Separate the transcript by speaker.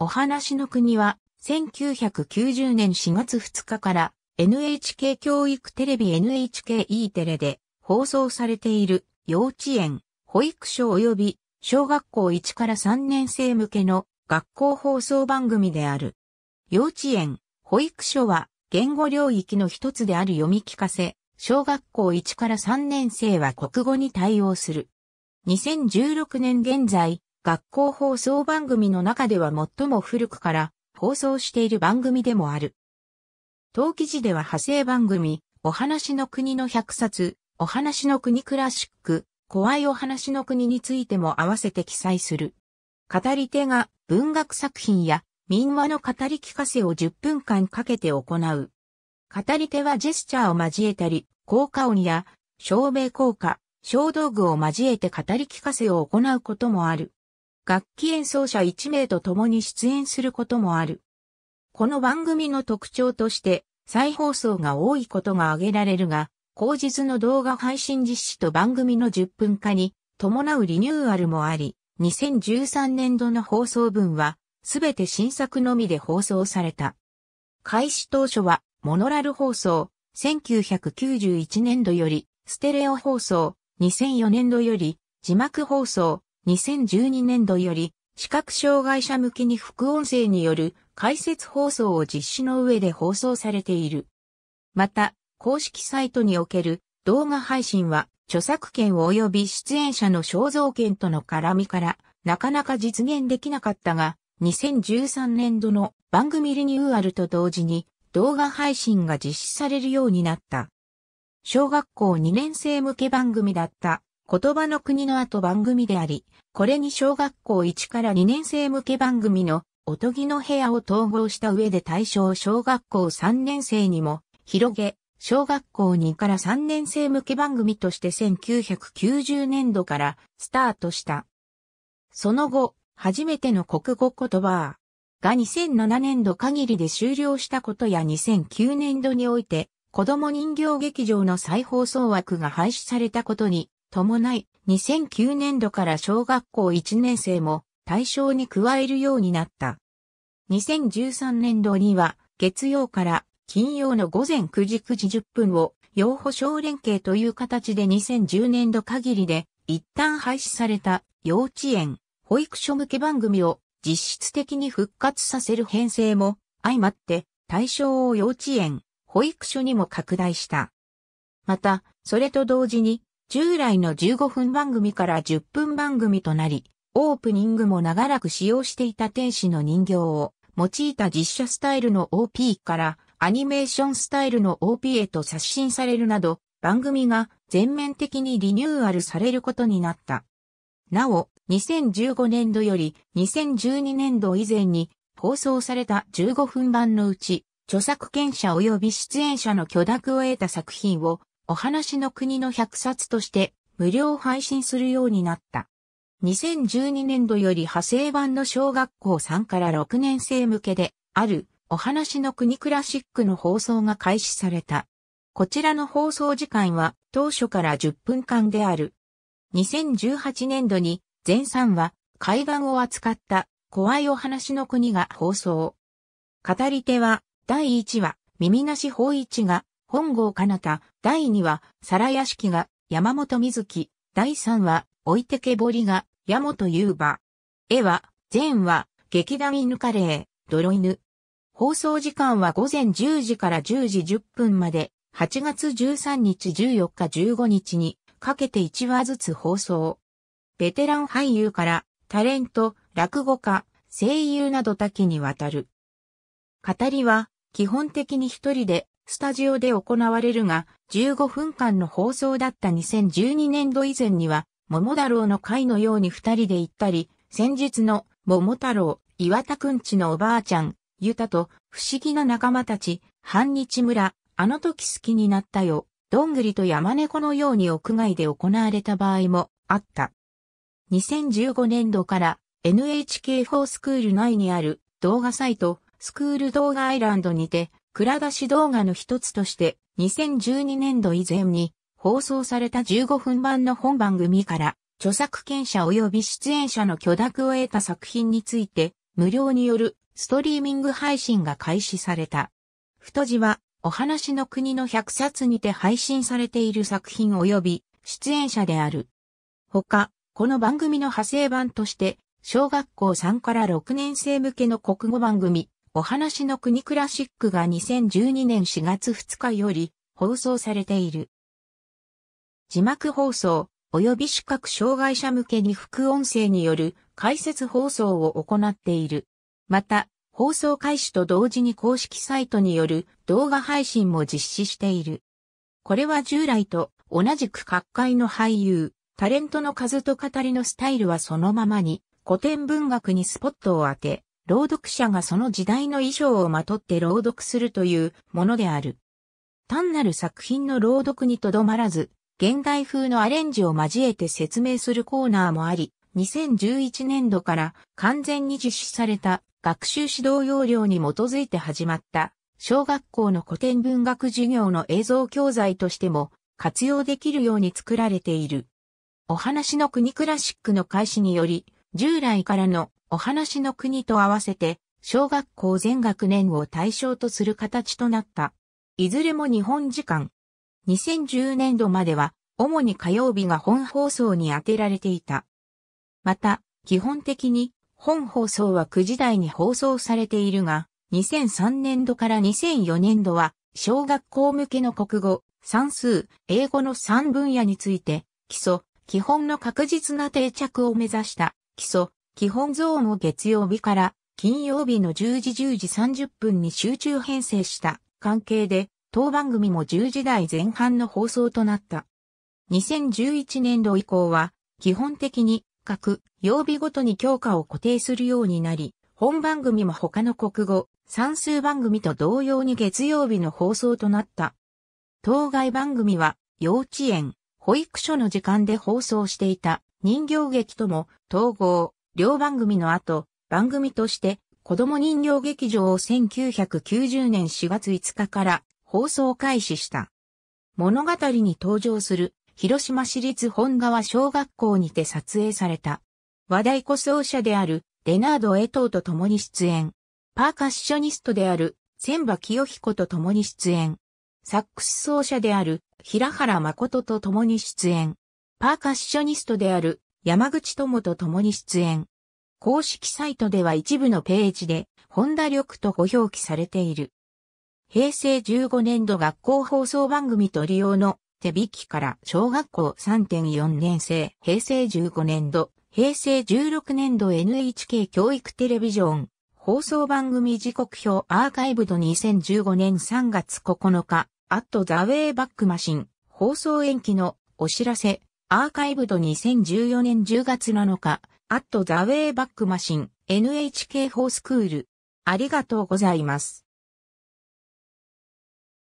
Speaker 1: お話の国は、1990年4月2日から NHK 教育テレビ NHKE テレで放送されている幼稚園、保育所及び小学校1から3年生向けの学校放送番組である。幼稚園、保育所は言語領域の一つである読み聞かせ、小学校1から3年生は国語に対応する。2016年現在、学校放送番組の中では最も古くから放送している番組でもある。当記事では派生番組、お話の国の百冊、お話の国クラシック、怖いお話の国についても合わせて記載する。語り手が文学作品や民話の語り聞かせを10分間かけて行う。語り手はジェスチャーを交えたり、効果音や照明効果、小道具を交えて語り聞かせを行うこともある。楽器演奏者1名と共に出演することもある。この番組の特徴として、再放送が多いことが挙げられるが、後日の動画配信実施と番組の10分化に伴うリニューアルもあり、2013年度の放送分は、すべて新作のみで放送された。開始当初は、モノラル放送、1991年度より、ステレオ放送、2004年度より、字幕放送、2012年度より、視覚障害者向けに副音声による解説放送を実施の上で放送されている。また、公式サイトにおける動画配信は、著作権及び出演者の肖像権との絡みから、なかなか実現できなかったが、2013年度の番組リニューアルと同時に動画配信が実施されるようになった。小学校2年生向け番組だった言葉の国の後番組であり、これに小学校1から2年生向け番組のおとぎの部屋を統合した上で対象小学校3年生にも広げ、小学校2から3年生向け番組として1990年度からスタートした。その後、初めての国語言葉が2007年度限りで終了したことや2009年度において、子供人形劇場の再放送枠が廃止されたことに伴い、2009年度から小学校1年生も対象に加えるようになった。2013年度には、月曜から金曜の午前9時9時10分を、養護小連携という形で2010年度限りで、一旦廃止された幼稚園、保育所向け番組を実質的に復活させる編成も相まって対象を幼稚園、保育所にも拡大した。また、それと同時に従来の15分番組から10分番組となり、オープニングも長らく使用していた天使の人形を用いた実写スタイルの OP からアニメーションスタイルの OP へと刷新されるなど、番組が全面的にリニューアルされることになった。なお、2015年度より2012年度以前に放送された15分版のうち、著作権者及び出演者の許諾を得た作品をお話の国の100冊として無料配信するようになった。2012年度より派生版の小学校3から6年生向けであるお話の国クラシックの放送が開始された。こちらの放送時間は当初から10分間である。2018年度に前3話、海岸を扱った怖いお話の国が放送。語り手は第1話、耳なし法一が本郷かなた、第2話、皿屋敷が、山本瑞希、第3話、置いてけぼりが、山本優馬。絵は、全話、劇団犬カレー、泥犬。放送時間は午前10時から10時10分まで、8月13日14日15日に、かけて1話ずつ放送。ベテラン俳優から、タレント、落語家、声優など多岐にわたる。語りは、基本的に一人でスタジオで行われるが、15分間の放送だった2012年度以前には、桃太郎の会のように二人で行ったり、先日の桃太郎、岩田くんちのおばあちゃん、ゆたと、不思議な仲間たち、半日村、あの時好きになったよ、どんぐりと山猫のように屋外で行われた場合もあった。2015年度から NHK4 スクール内にある動画サイト、スクール動画アイランドにて、蔵出し動画の一つとして、2012年度以前に放送された15分版の本番組から、著作権者及び出演者の許諾を得た作品について、無料によるストリーミング配信が開始された。太字は、お話の国の100冊にて配信されている作品及び出演者である。他、この番組の派生版として、小学校3から6年生向けの国語番組、お話の国クラシックが2012年4月2日より放送されている。字幕放送及び視覚障害者向けに副音声による解説放送を行っている。また、放送開始と同時に公式サイトによる動画配信も実施している。これは従来と同じく各界の俳優、タレントの数と語りのスタイルはそのままに古典文学にスポットを当て、朗読者がその時代の衣装をまとって朗読するというものである。単なる作品の朗読にとどまらず、現代風のアレンジを交えて説明するコーナーもあり、2011年度から完全に実施された学習指導要領に基づいて始まった小学校の古典文学授業の映像教材としても活用できるように作られている。お話の国クラシックの開始により、従来からのお話の国と合わせて、小学校全学年を対象とする形となった。いずれも日本時間。2010年度までは、主に火曜日が本放送に当てられていた。また、基本的に、本放送は9時台に放送されているが、2003年度から2004年度は、小学校向けの国語、算数、英語の3分野について、基礎、基本の確実な定着を目指した基礎、基本ゾーンを月曜日から金曜日の10時10時30分に集中編成した関係で、当番組も10時台前半の放送となった。2011年度以降は、基本的に各曜日ごとに強化を固定するようになり、本番組も他の国語、算数番組と同様に月曜日の放送となった。当該番組は幼稚園、保育所の時間で放送していた。人形劇とも統合、両番組の後、番組として子供人形劇場を1990年4月5日から放送開始した。物語に登場する広島市立本川小学校にて撮影された。話題鼓奏者であるレナード・エトーと共に出演。パーカッショニストである千葉清彦と共に出演。サックス奏者である平原誠と共に出演。パーカッショニストである山口智と共に出演。公式サイトでは一部のページで、本田力とご表記されている。平成15年度学校放送番組と利用の手引きから小学校3.4年生、平成15年度、平成16年度 NHK 教育テレビジョン、放送番組時刻表アーカイブド2015年3月9日、アットザウェイバックマシン、放送延期のお知らせ、アーカイブド2014年10月7日、アットザウェイバックマシン、NHK ホースクール。ありがとうございます。